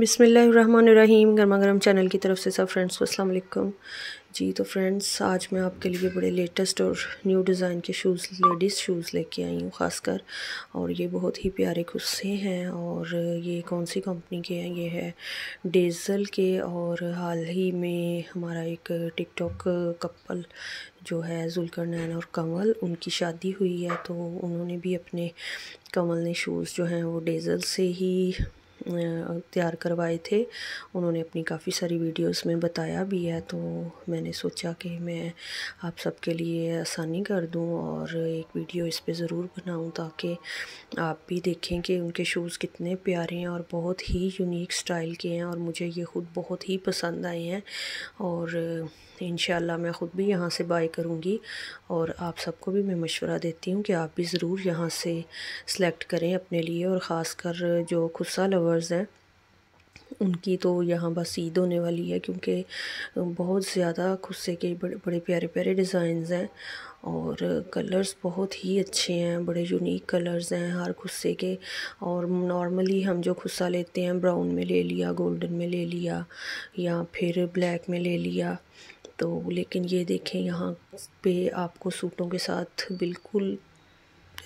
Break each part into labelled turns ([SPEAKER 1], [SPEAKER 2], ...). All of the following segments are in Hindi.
[SPEAKER 1] बिसमीम गर्मा गर्म चैनल की तरफ से सब फ्रेंड्स को अस्सलाम जी तो फ्रेंड्स आज मैं आपके लिए बड़े लेटेस्ट और न्यू डिज़ाइन के शूज़ लेडीज़ शूज़ लेके आई हूँ ख़ासकर और ये बहुत ही प्यारे गुस्से हैं और ये कौन सी कंपनी के हैं ये है डेजल के और हाल ही में हमारा एक टिकटॉक कपल जो है जुलकर नैन और कंवल उनकी शादी हुई है तो उन्होंने भी अपने कंवल ने शूज़ जो हैं वो डेजल से ही तैयार करवाए थे उन्होंने अपनी काफ़ी सारी वीडियोस में बताया भी है तो मैंने सोचा कि मैं आप सबके लिए आसानी कर दूं और एक वीडियो इस पे ज़रूर बनाऊं ताकि आप भी देखें कि उनके शूज़ कितने प्यारे हैं और बहुत ही यूनिक स्टाइल के हैं और मुझे ये ख़ुद बहुत ही पसंद आए हैं और इन मैं ख़ुद भी यहाँ से बाय करूँगी और आप सबको भी मैं मशवरा देती हूँ कि आप भी ज़रूर यहाँ से सेलेक्ट करें अपने लिए और ख़ास कर जो खुदा लवर फॉलोअर्स हैं उनकी तो यहाँ बस ईद होने वाली है क्योंकि बहुत ज़्यादा खुस्से के बड़े बड़े प्यारे प्यारे डिज़ाइंस हैं और कलर्स बहुत ही अच्छे हैं बड़े यूनिक कलर्स हैं हर खुस्से के और नॉर्मली हम जो खुस्सा लेते हैं ब्राउन में ले लिया गोल्डन में ले लिया या फिर ब्लैक में ले लिया तो लेकिन ये देखें यहाँ पे आपको सूटों के साथ बिल्कुल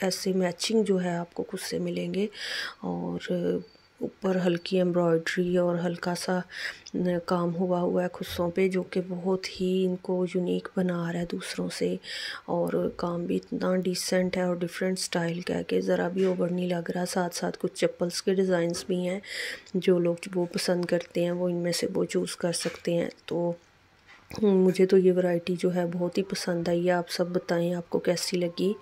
[SPEAKER 1] ऐसे मैचिंग जो है आपको खुस्से मिलेंगे और ऊपर हल्की एम्ब्रॉयड्री और हल्का सा काम हुआ हुआ है खुशों पे जो कि बहुत ही इनको यूनिक बना रहा है दूसरों से और काम भी इतना डिसेंट है और डिफरेंट स्टाइल का है कि ज़रा भी ओवर नहीं लग रहा साथ साथ कुछ चप्पल्स के डिज़ाइंस भी हैं जो लोग वो पसंद करते हैं वो इनमें से वो चूज़ कर सकते हैं तो मुझे तो ये वैरायटी जो है बहुत ही पसंद आई है आप सब बताएं आपको कैसी लगी